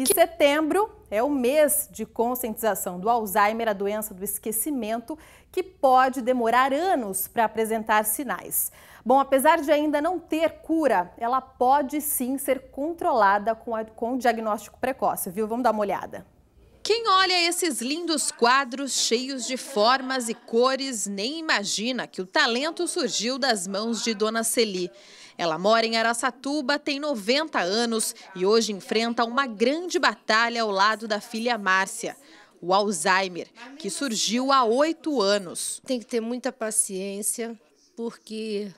E que... setembro é o mês de conscientização do Alzheimer, a doença do esquecimento, que pode demorar anos para apresentar sinais. Bom, apesar de ainda não ter cura, ela pode sim ser controlada com, a, com o diagnóstico precoce, viu? Vamos dar uma olhada. Quem olha esses lindos quadros cheios de formas e cores nem imagina que o talento surgiu das mãos de Dona Celi. Ela mora em Araçatuba, tem 90 anos e hoje enfrenta uma grande batalha ao lado da filha Márcia, o Alzheimer, que surgiu há oito anos. Tem que ter muita paciência, porque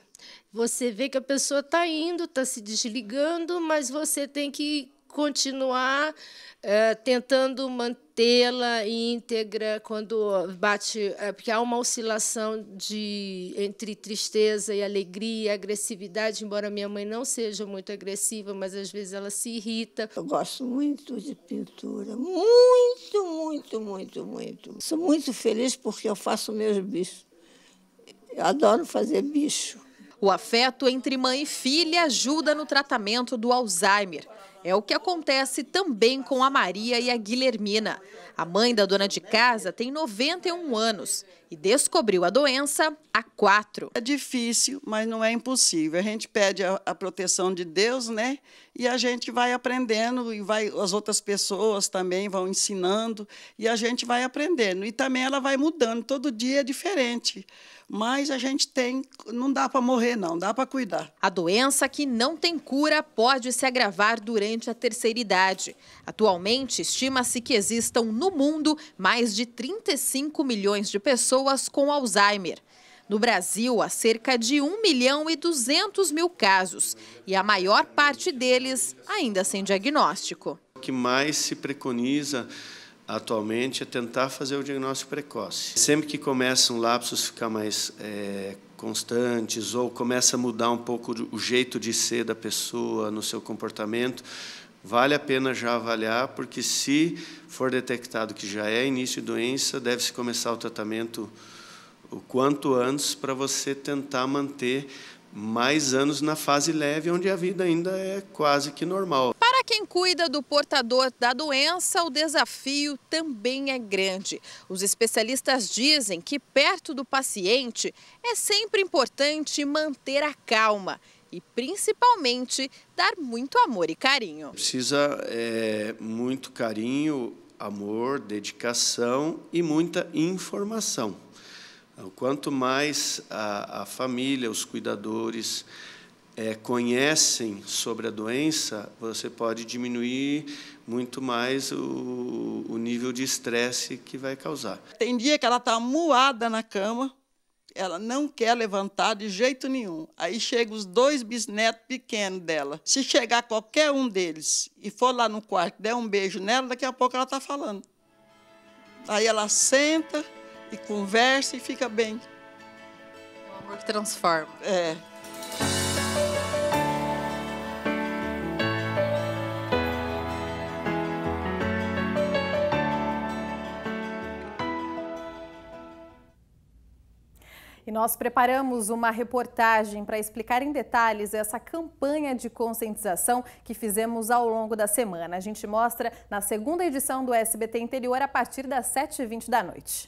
você vê que a pessoa está indo, está se desligando, mas você tem que continuar uh, tentando mantê-la íntegra quando bate, uh, porque há uma oscilação de entre tristeza e alegria, agressividade. Embora minha mãe não seja muito agressiva, mas às vezes ela se irrita. Eu gosto muito de pintura, muito, muito, muito, muito. Sou muito feliz porque eu faço meus bichos. Eu adoro fazer bicho. O afeto entre mãe e filha ajuda no tratamento do Alzheimer. É o que acontece também com a Maria e a Guilhermina. A mãe da dona de casa tem 91 anos e descobriu a doença há quatro. É difícil, mas não é impossível. A gente pede a, a, proteção de Deus, né? E a gente vai aprendendo e vai as outras pessoas também vão ensinando e a gente vai aprendendo. E também ela vai mudando, todo dia é diferente. Mas a gente tem, não dá para morrer não, dá para cuidar. A doença que não tem cura pode se agravar durante durante a terceira idade. Atualmente, estima-se que existam no mundo mais de 35 milhões de pessoas com Alzheimer. No Brasil, há cerca de 1 milhão e 200 mil casos e a maior parte deles ainda sem diagnóstico. O que mais se preconiza atualmente é tentar fazer o diagnóstico precoce. Sempre que começa um lapso ficar mais é, constantes ou começa a mudar um pouco o jeito de ser da pessoa, no seu comportamento, vale a pena já avaliar, porque se for detectado que já é início de doença, deve-se começar o tratamento o quanto antes para você tentar manter mais anos na fase leve, onde a vida ainda é quase que normal. Para quem cuida do portador da doença, o desafio também é grande. Os especialistas dizem que perto do paciente é sempre importante manter a calma e principalmente dar muito amor e carinho. Precisa é, muito carinho, amor, dedicação e muita informação. Quanto mais a, a família, os cuidadores é, conhecem sobre a doença, você pode diminuir muito mais o, o nível de estresse que vai causar. Tem dia que ela está moada na cama, ela não quer levantar de jeito nenhum. Aí chegam os dois bisnetos pequenos dela. Se chegar qualquer um deles e for lá no quarto, der um beijo nela, daqui a pouco ela está falando. Aí ela senta e conversa e fica bem. O amor que transforma. É. E nós preparamos uma reportagem para explicar em detalhes essa campanha de conscientização que fizemos ao longo da semana. A gente mostra na segunda edição do SBT Interior a partir das 7h20 da noite.